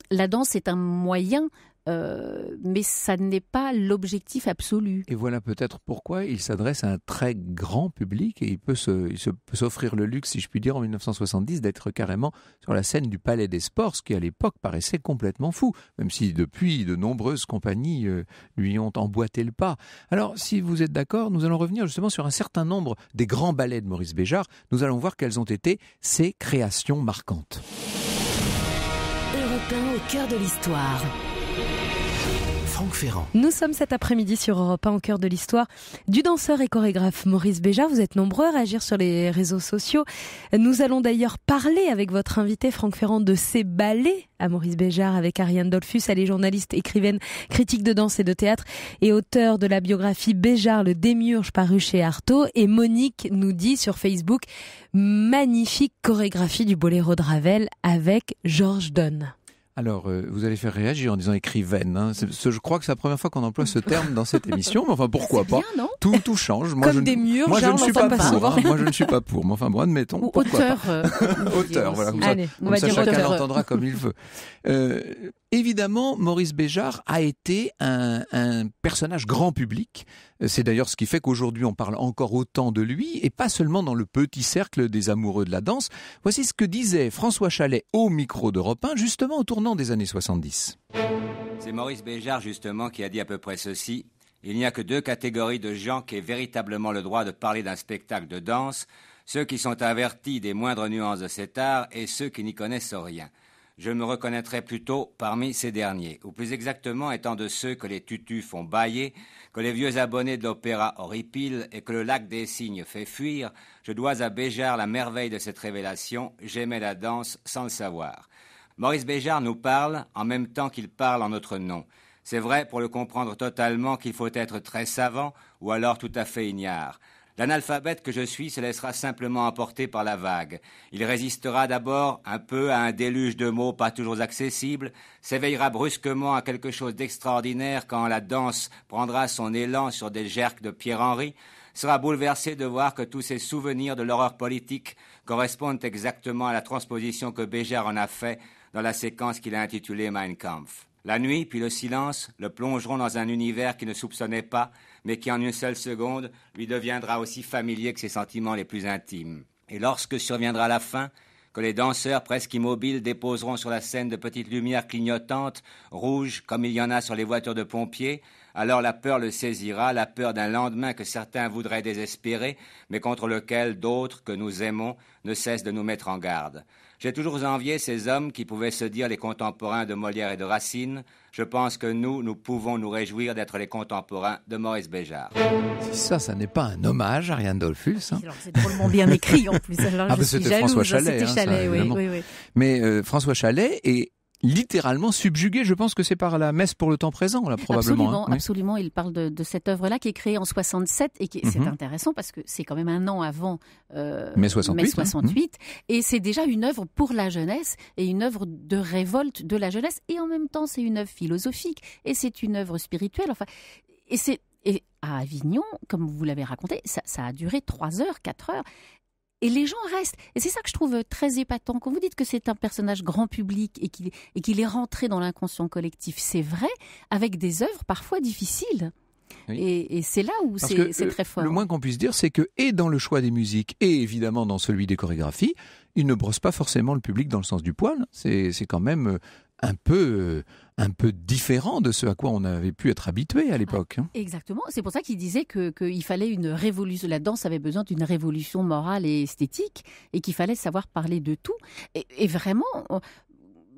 la danse est un moyen euh, mais ça n'est pas l'objectif absolu. Et voilà peut-être pourquoi il s'adresse à un très grand public et il peut s'offrir le luxe, si je puis dire, en 1970 d'être carrément sur la scène du Palais des Sports, ce qui à l'époque paraissait complètement fou, même si depuis de nombreuses compagnies euh, lui ont emboîté le pas. Alors si vous êtes d'accord, nous allons revenir justement sur un certain nombre des grands ballets de Maurice Béjart. Nous allons voir quelles ont été ses créations marquantes. Européen au cœur de l'histoire. Franck Ferrand. Nous sommes cet après-midi sur Europe 1 au cœur de l'histoire du danseur et chorégraphe Maurice Béjart. Vous êtes nombreux à agir sur les réseaux sociaux. Nous allons d'ailleurs parler avec votre invité Franck Ferrand de ses ballets à Maurice Béjart avec Ariane Dolphus. Elle est journaliste, écrivaine, critique de danse et de théâtre et auteur de la biographie Béjart, le démiurge paru chez Artaud. Et Monique nous dit sur Facebook, magnifique chorégraphie du boléro de Ravel avec Georges Donne. Alors, euh, vous allez faire réagir en disant écrivaine. Hein. je crois que c'est la première fois qu'on emploie ce terme dans cette émission, mais enfin pourquoi pas tout, tout change. Moi, je, je ne suis pas, pour. Hein. moi, je ne suis pas pour. Mais enfin, bon, admettons. auteur. Euh, (laughs) auteur, voilà. Comme on va dire chacun l'entendra comme il veut. Euh, Évidemment, Maurice Béjart a été un, personnage grand public. C'est d'ailleurs ce qui fait qu'aujourd'hui on parle encore autant de lui et pas seulement dans le petit cercle des amoureux de la danse. Voici ce que disait François Chalet au micro d'Europe 1 justement au tournant des années 70. C'est Maurice Béjart justement qui a dit à peu près ceci. Il n'y a que deux catégories de gens qui aient véritablement le droit de parler d'un spectacle de danse, ceux qui sont avertis des moindres nuances de cet art et ceux qui n'y connaissent rien je me reconnaîtrais plutôt parmi ces derniers, ou plus exactement étant de ceux que les tutus font bailler, que les vieux abonnés de l'opéra horripilent et que le lac des cygnes fait fuir, je dois à Béjart la merveille de cette révélation, j'aimais la danse sans le savoir. Maurice Béjart nous parle en même temps qu'il parle en notre nom. C'est vrai, pour le comprendre totalement, qu'il faut être très savant ou alors tout à fait ignare. L'analphabète que je suis se laissera simplement emporter par la vague. Il résistera d'abord un peu à un déluge de mots pas toujours accessibles, s'éveillera brusquement à quelque chose d'extraordinaire quand la danse prendra son élan sur des jerques de Pierre-Henri, sera bouleversé de voir que tous ses souvenirs de l'horreur politique correspondent exactement à la transposition que Béjar en a fait dans la séquence qu'il a intitulée Mein Kampf. La nuit, puis le silence, le plongeront dans un univers qu'il ne soupçonnait pas, mais qui en une seule seconde lui deviendra aussi familier que ses sentiments les plus intimes. Et lorsque surviendra la fin, que les danseurs presque immobiles déposeront sur la scène de petites lumières clignotantes, rouges comme il y en a sur les voitures de pompiers, alors la peur le saisira, la peur d'un lendemain que certains voudraient désespérer, mais contre lequel d'autres que nous aimons ne cessent de nous mettre en garde. J'ai toujours envié ces hommes qui pouvaient se dire les contemporains de Molière et de Racine. Je pense que nous, nous pouvons nous réjouir d'être les contemporains de Maurice Béjart. ça, ça n'est pas un hommage à Ariane Dolphus. Hein. C'est drôlement bien écrit en plus. ah, bah, c'était François Chalet. Hein, Mais euh, François Chalet est littéralement subjugué. Je pense que c'est par la messe pour le temps présent, là, probablement. Hein. Absolument, absolument. Il parle de, cette œuvre-là qui est créée en 67 et qui c'est mhm. intéressant parce que c'est quand même un an avant euh, mai 68. Hein. Mhm. Et c'est déjà une œuvre pour la jeunesse et une œuvre de révolte de la jeunesse. Et en même temps, c'est une œuvre philosophique et c'est une œuvre spirituelle. Enfin, et c'est et à Avignon, comme vous l'avez raconté, ça, ça, a duré 3 heures, 4 heures et les gens restent. Et c'est ça que je trouve très épatant. Quand vous dites que c'est un personnage grand public et qu'il est rentré dans l'inconscient collectif, c'est vrai, avec des œuvres parfois difficiles. Et, et c'est là où c'est très fort. Le moins qu'on puisse dire, c'est que, et dans le choix des musiques, et évidemment dans celui des chorégraphies, il ne brosse pas forcément le public dans le sens du poil. C'est quand même euh, un peu, euh, un peu différent de ce à quoi on avait pu être habitué à l'époque. Hein. exactement. C'est pour ça qu'il disait qu'il fallait une révolution. La danse avait besoin d'une révolution morale et esthétique et qu'il fallait savoir parler de tout. Et, vraiment,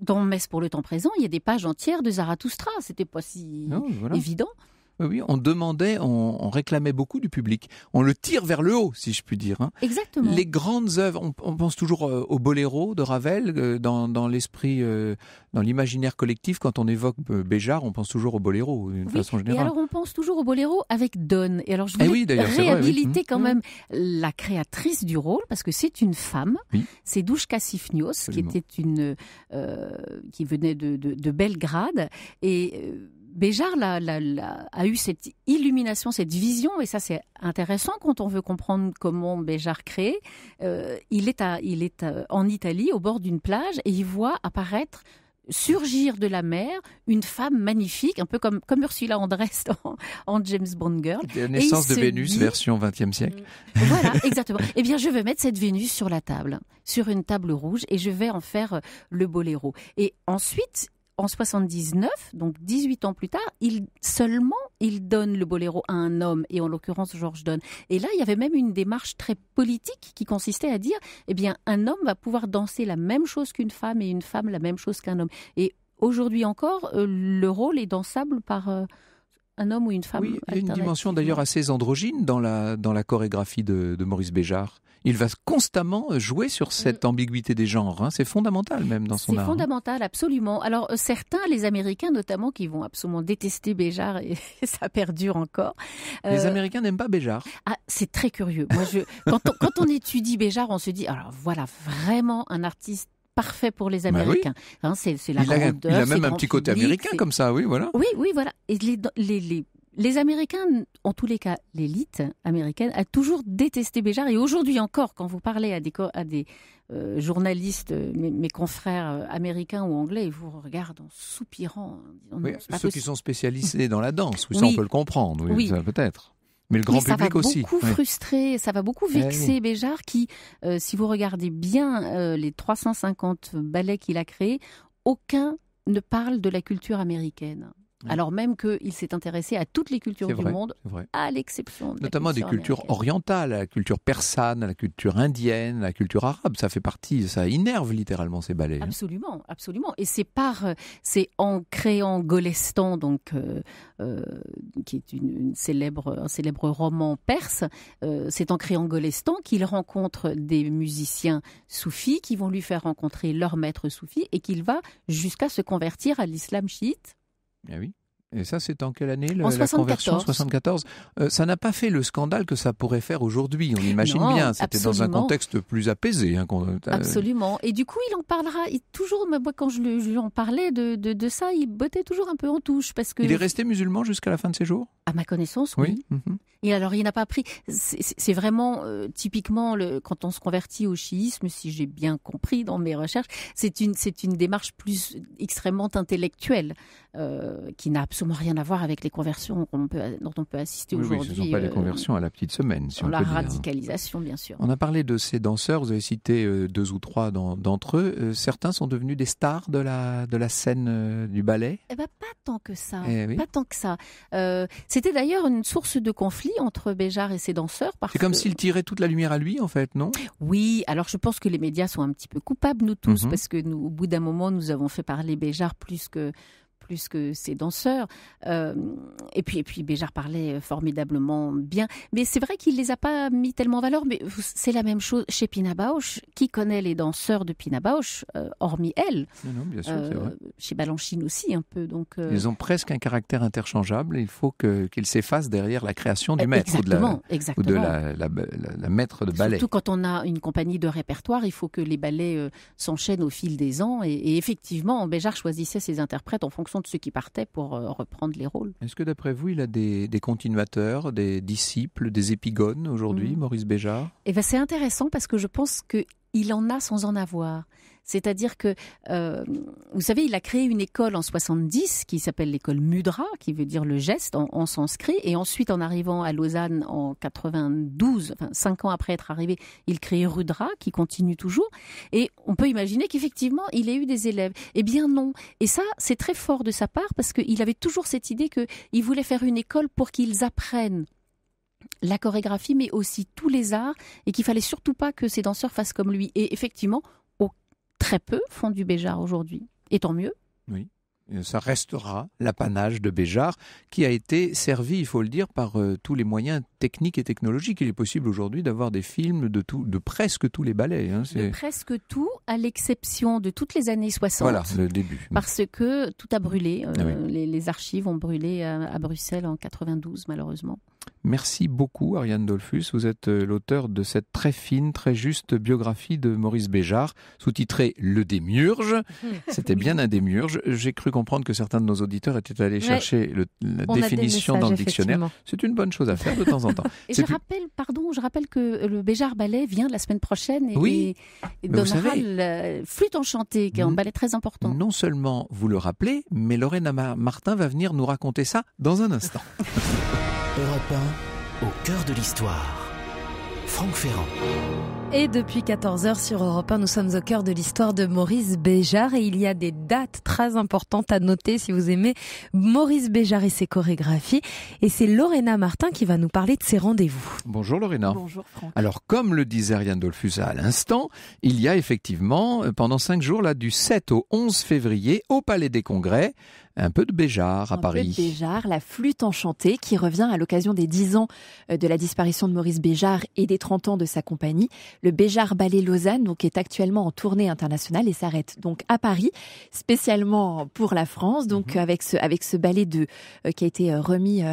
dans Messe pour le temps présent, il y a des pages entières de Zarathustra. C'était pas si ah évident. Oui, on demandait, on, réclamait beaucoup du public. On le tire vers le haut, si je puis dire. Hein. Exactement. Les grandes œuvres, on, pense toujours euh, au Boléro de Ravel, euh, dans, l'esprit, euh, dans l'imaginaire collectif. Quand on évoque Béjart, on pense toujours au Boléro, d'une façon générale. Et alors, on pense toujours au Boléro avec Donne. Et alors, je voulais eh réhabiliter mmh. quand mmh. même la créatrice du rôle, parce que c'est une femme. C'est Douchka Sifnios, qui était une, qui venait de, de Belgrade. Et Béjar a, eu cette illumination, cette vision, et ça c'est intéressant quand on veut comprendre comment Béjar crée. Euh, il est, il est euh, en Italie, au bord d'une plage, et il voit apparaître surgir de la mer une femme magnifique, un peu comme, Ursula Andress (laughs) en, en, James Bond Girl. La naissance de Vénus, version 20e siècle. Mm. Voilà, exactement. eh bien, je vais mettre cette Vénus sur la table, sur une table rouge, et je vais en faire euh, le boléro. Et ensuite, en 79, donc 18 ans plus tard, seulement il donne le boléro à un homme, et en l'occurrence Georges Donne. Et là, il y avait même une démarche très politique qui consistait à dire, eh bien, un homme va pouvoir danser la même chose qu'une femme et une femme la même chose qu'un homme. Et aujourd'hui encore, euh, le rôle est dansable par... Euh, un homme ou une femme. il a une dimension d'ailleurs assez androgyne dans la, dans la chorégraphie de, Maurice Béjart. Il va constamment jouer sur mm. cette ambiguïté des genres. Hein. C'est fondamental même dans son art. C'est hein. fondamental, absolument. Alors euh, certains, les Américains notamment, qui vont absolument détester Béjart et (laughs) ça perdure encore. Euh, les Américains n'aiment pas Béjart. Ah, c'est très curieux. Moi, je... quand, on, quand on étudie Béjart, on se dit alors voilà vraiment un artiste parfait pour les bah Américains. Hein, c'est, la il, a, même un petit côté américain comme ça, oui, voilà. Oui, oui, voilà. Et les, Américains, en tous les cas, l'élite américaine a toujours détesté Béjar. Et aujourd'hui encore, quand vous parlez à des, à des euh, journalistes, mes, confrères euh, américains ou anglais, ils vous regardent en soupirant. ceux qui sont spécialisés dans la danse, oui, ça on peut le comprendre, oui, oui. peut-être mais le grand aussi. Ça va beaucoup frustrer, ça va beaucoup eh vexer Béjart qui, euh, si vous regardez bien euh, les 350 ballets qu'il a créés, aucun ne parle de la culture américaine. Alors même qu'il s'est intéressé à toutes les cultures du monde, à l'exception de notamment des cultures orientales, la culture persane, la culture indienne, la culture arabe. Ça fait partie, ça innerve littéralement ces ballets. Hein. Absolument, absolument. Et c'est par, c'est en créant Golestan, donc euh, euh, qui est une, un célèbre roman perse, euh, c'est en créant Golestan qu'il rencontre des musiciens soufis qui vont lui faire rencontrer leur maître soufi et qu'il va jusqu'à se convertir à l'islam chiite Ah oui Et ça, c'est en quelle année la conversion 74. Euh, ça n'a pas fait le scandale que ça pourrait faire aujourd'hui. On imagine bien. C'était dans un contexte plus apaisé. Hein, euh, absolument. Et du coup, il en parlera. toujours, mais moi, quand je, lui, en parlais de, ça, il bottait toujours un peu en touche parce que. Il est resté musulman jusqu'à la fin de ses jours. À ma connaissance, oui. Mhm. Et alors, il n'a pas pris. C'est vraiment euh, typiquement le, quand on se convertit au chiisme, si j'ai bien compris dans mes recherches, c'est une c'est une démarche plus extrêmement intellectuelle qui n'a absolument rien à voir avec les conversions on peut, dont on peut assister aujourd'hui. Oui, ce ne sont pas les euh, conversions à la petite semaine, si La radicalisation, bien sûr. On a parlé de ces danseurs, vous avez cité euh, deux ou trois d'entre eux. Euh, certains sont devenus des stars de la, de la scène du ballet eh ben, Pas tant que ça. Eh pas tant que ça. C'était d'ailleurs une source de conflit entre Béjart et ses danseurs. C'est comme s'il tirait toute la lumière à lui, en fait, non Oui, alors je pense que les médias sont un petit peu coupables, nous tous, mhm. parce que nous, au bout d'un moment, nous avons fait parler Béjart plus que plus que ses danseurs. Euh, et puis, et puis Béjar parlait formidablement bien. Mais c'est vrai qu'il les a pas mis tellement en valeur. Mais c'est la même chose chez Pina Bausch. Qui connaît les danseurs de Pina Bausch, euh, hormis elle non, bien sûr, vrai. Euh, chez Balanchine aussi, un peu. Donc, Ils ont presque un caractère interchangeable. Il faut qu'ils s'effacent derrière la création du maître ou de, la, maître de ballet. Surtout quand on a une compagnie de répertoire, il faut que les ballets s'enchaînent au fil des ans. Et, et effectivement, Béjar choisissait ses interprètes en fonction de ceux qui partaient pour euh, reprendre les rôles. Est-ce que d'après vous, il a des, continuateurs, des disciples, des épigones aujourd'hui, mm. Maurice Béjart Eh ben, c'est intéressant parce que je pense qu'il en a sans en avoir. C'est-à-dire que, euh, vous savez, il a créé une école en 70 qui s'appelle l'école Mudra, qui veut dire le geste en, sanskrit. Et ensuite, en arrivant à Lausanne en 92, enfin, cinq ans après être arrivé, il crée Rudra, qui continue toujours. Et on peut imaginer qu'effectivement, il ait eu des élèves. Eh bien non. Et ça, c'est très fort de sa part parce qu'il avait toujours cette idée qu'il voulait faire une école pour qu'ils apprennent la chorégraphie, mais aussi tous les arts, et qu'il fallait surtout pas que ces danseurs fassent comme lui. Et effectivement, très peu font du Béjar aujourd'hui. Et tant mieux. Oui. Ça restera l'apanage de Béjar, qui a été servi, il faut le dire, par euh, tous les moyens techniques et technologiques. Il est possible aujourd'hui d'avoir des films de, tout, de presque tous les ballets. Hein, de presque tout, à l'exception de toutes les années 60. Voilà, le début. Mm. Parce que tout a brûlé. Euh, ah les, archives ont brûlé euh, à Bruxelles en 92, malheureusement. Merci beaucoup Ariane Dolphus, vous êtes euh, l'auteur de cette très fine, très juste biographie de Maurice Béjart, sous-titrée Le Démurge (laughs) C'était bien un démiurge. J'ai cru comprendre que certains de nos auditeurs étaient allés chercher la définition dans le dictionnaire. C'est une bonne chose à faire de temps en temps. (laughs) et je rappelle, pardon, je rappelle que le Béjart Ballet vient la semaine prochaine et, oui, et donnera flûte enchantée, qui est un ballet très important. Non seulement vous le rappelez, mais Lorraine Martin va venir nous raconter ça dans un instant. (laughs) Europe au cœur de l'histoire. Franck Ferrand. Et depuis 14h sur Europe 1, nous sommes au cœur de l'histoire de Maurice Béjart et il y a des dates très importantes à noter si vous aimez Maurice Béjart et ses chorégraphies. Et c'est Lorena Martin qui va nous parler de ses rendez-vous. Bonjour Lorena. Bonjour Franck. Alors comme le disait Ariane Dolfusa à l'instant, il y a effectivement euh, pendant 5 jours là du 7 au 11 février au Palais des Congrès un peu de Béjart à un Paris. Peu Béjart, la flûte enchantée qui revient à l'occasion des 10 ans euh, de la disparition de Maurice Béjart et des 30 ans de sa compagnie. Le Béjart Ballet Lausanne donc est actuellement en tournée internationale et s'arrête donc à Paris spécialement pour la France donc mhm. avec ce avec ce ballet de euh, qui a été euh, remis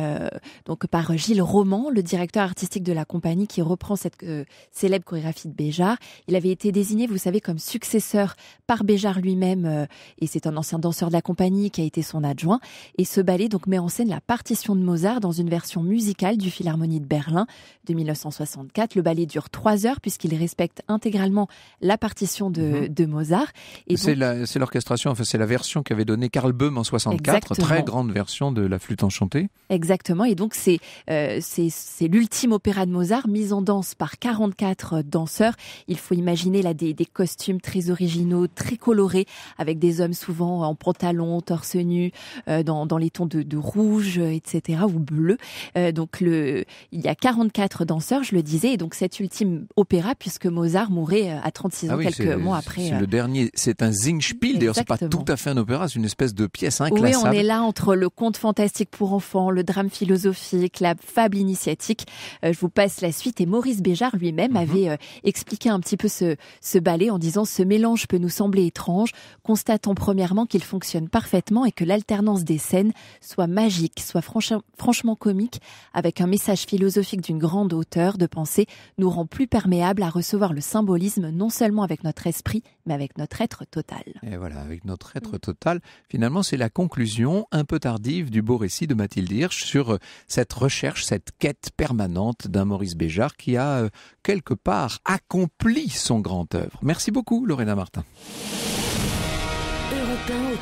donc par Gilles Roman, le directeur artistique de la compagnie qui reprend cette célèbre chorégraphie de Béjart. Il avait été désigné, vous savez, comme successeur par Béjart lui-même et c'est un ancien danseur de la compagnie qui a été son adjoint. Et ce ballet donc met en scène la partition de Mozart dans une version musicale du Philharmonie de Berlin de 1964. Le ballet dure trois heures puisqu'il respecte intégralement la partition de, mhm. Mozart. C'est l'orchestration, enfin c'est la version qu'avait donnée Karl Böhm en 64, très grande version de la flûte enchantée. Exactement. Et donc c'est euh, c'est l'ultime opéra de Mozart mise en danse par 44 euh, danseurs. Il faut imaginer là des, des costumes très originaux, très colorés, avec des hommes souvent en pantalon, torse nu euh, dans, les tons de, rouge, euh, etc., ou bleu. Euh, donc le, il y a 44 danseurs, je le disais, et donc cet ultime opéra, puisque Mozart mourait à 36 ah ans, quelques mois après. C'est le dernier, c'est un Zingspiel, d'ailleurs c'est pas tout à fait un opéra, c'est une espèce de pièce inclassable. Oui, on est là entre le conte fantastique pour enfants, le drame philosophique, la fable initiatique. je vous passe la suite, et Maurice Béjart lui-même mhm. avait expliqué un petit peu ce, ce ballet en disant ce mélange peut nous sembler étrange, constatons premièrement qu'il fonctionne parfaitement et que l'alternance des scènes soit magique, soit franchement comique, avec un message philosophique d'une grande hauteur de pensée, nous rend plus perméable à recevoir le symbolisme non seulement avec notre esprit, mais avec notre être total. Et voilà, avec notre être mm. total, finalement, c'est la conclusion un peu tardive du beau récit de Mathilde Hirsch sur euh, cette recherche, cette quête permanente d'un Maurice Béjart qui a euh, quelque part accompli son grand œuvre. Merci beaucoup, Lorena Martin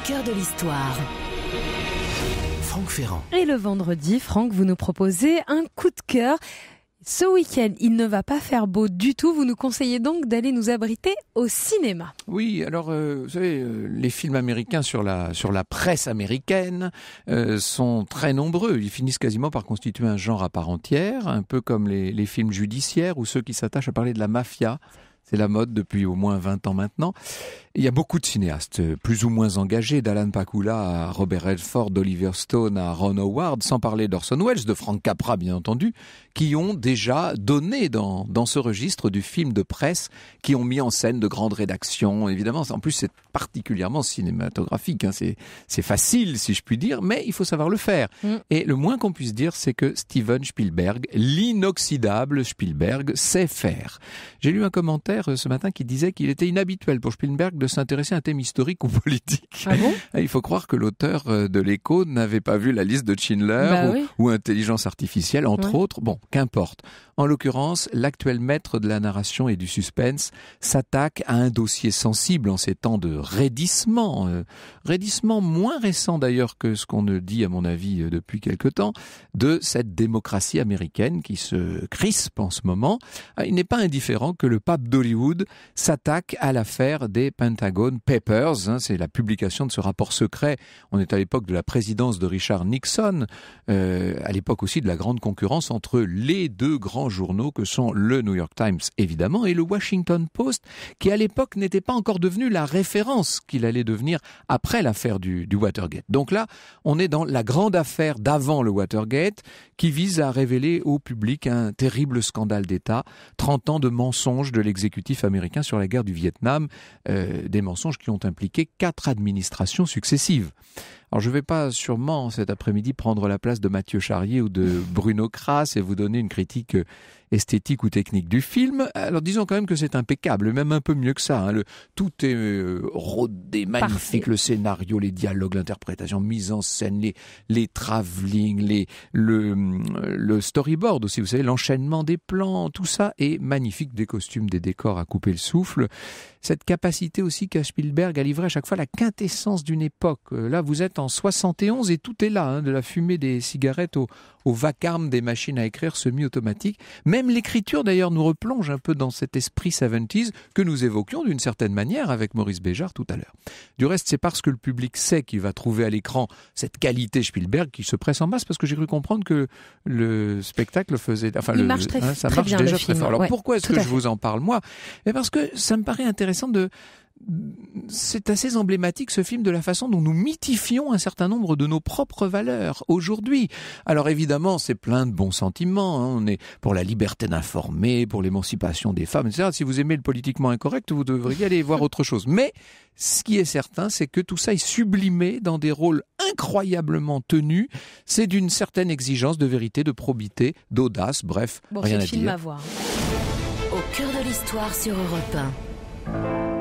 cœur de l'histoire. Franck Ferrand. Et le vendredi, Franck, vous nous proposez un coup de cœur. Ce week-end, il ne va pas faire beau du tout. Vous nous conseillez donc d'aller nous abriter au cinéma. Oui, alors euh, vous savez, euh, les films américains sur la, sur la presse américaine euh, sont très nombreux. Ils finissent quasiment par constituer un genre à part entière, un peu comme les, les films judiciaires ou ceux qui s'attachent à parler de la mafia. C'est la mode depuis au moins 20 ans maintenant. Il y a beaucoup de cinéastes plus ou moins engagés, d'Alan Pakula à Robert Redford, d'Oliver Stone à Ron Howard, sans parler d'Orson Welles, de Frank Capra bien entendu, qui ont déjà donné dans, dans ce registre du film de presse, qui ont mis en scène de grandes rédactions. Évidemment, en plus c'est particulièrement cinématographique, hein. c'est facile si je puis dire, mais il faut savoir le faire. Mm. Et le moins qu'on puisse dire, c'est que Steven Spielberg, l'inoxydable Spielberg, sait faire. J'ai lu un commentaire euh, ce matin qui disait qu'il était inhabituel pour Spielberg de s'intéresser à un thème historique ou politique. Ah bon (laughs) Il faut croire que l'auteur euh, de l'écho n'avait pas vu la liste de Schindler bah ou, intelligence artificielle, entre autres. Bon, qu'importe. En l'occurrence, l'actuel maître de la narration et du suspense s'attaque à un dossier sensible en ces temps de raidissement. Euh, raidissement moins récent d'ailleurs que ce qu'on ne dit, à mon avis, depuis quelque temps, de cette démocratie américaine qui se crispe en ce moment. Ah, il n'est pas indifférent que le pape d'Olivier Hollywood s'attaque à l'affaire des Pentagon Papers. Hein, c'est la publication de ce rapport secret. On est à l'époque de la présidence de Richard Nixon, euh, à l'époque aussi de la grande concurrence entre les deux grands journaux que sont le New York Times évidemment et le Washington Post, qui à l'époque n'était pas encore devenu la référence qu'il allait devenir après l'affaire du, du Watergate. Donc là, on est dans la grande affaire d'avant le Watergate qui vise à révéler au public un terrible scandale d'État, 30 ans de mensonges de l'exécutif américains sur la guerre du Vietnam, euh, des mensonges qui ont impliqué quatre administrations successives. Alors je ne vais pas sûrement cet après-midi prendre la place de Mathieu Charrier ou de Bruno Kras et vous donner une critique euh, esthétique ou technique du film. Alors disons quand même que c'est impeccable, même un peu mieux que ça. Hein. tout est euh, rodé, magnifique, le scénario, les dialogues, l'interprétation, mise en scène, les, les travelling, les, le, euh, le storyboard aussi, vous savez, l'enchaînement des plans, tout ça est magnifique, des costumes, des décors à couper le souffle cette capacité aussi qu'a Spielberg à livrer à chaque fois la quintessence d'une époque. Euh, là, vous êtes en 71 et tout est là, hein, de la fumée des cigarettes au, au vacarme des machines à écrire semi-automatiques. Même l'écriture, d'ailleurs, nous replonge un peu dans cet esprit 70s que nous évoquions d'une certaine manière avec Maurice Béjart tout à l'heure. Du reste, c'est parce que le public sait qu'il va trouver à l'écran cette qualité Spielberg qui se presse en masse, parce que j'ai cru comprendre que le spectacle faisait... ça marche déjà très fort. Alors pourquoi est-ce que je vous en parle, moi et Parce que ça me paraît intéressant de c'est assez emblématique ce film de la façon dont nous mythifions un certain nombre de nos propres valeurs aujourd'hui. Alors évidemment, c'est plein de bons sentiments. Hein. On est pour la liberté d'informer, pour l'émancipation des femmes, etc. Si vous aimez le politiquement incorrect, vous devriez aller voir autre chose. Mais ce qui est certain, c'est que tout ça est sublimé dans des rôles incroyablement tenus. C'est d'une certaine exigence de vérité, de probité, d'audace. Bref, rien à film à voir. Au cœur de l'histoire sur Europe 1.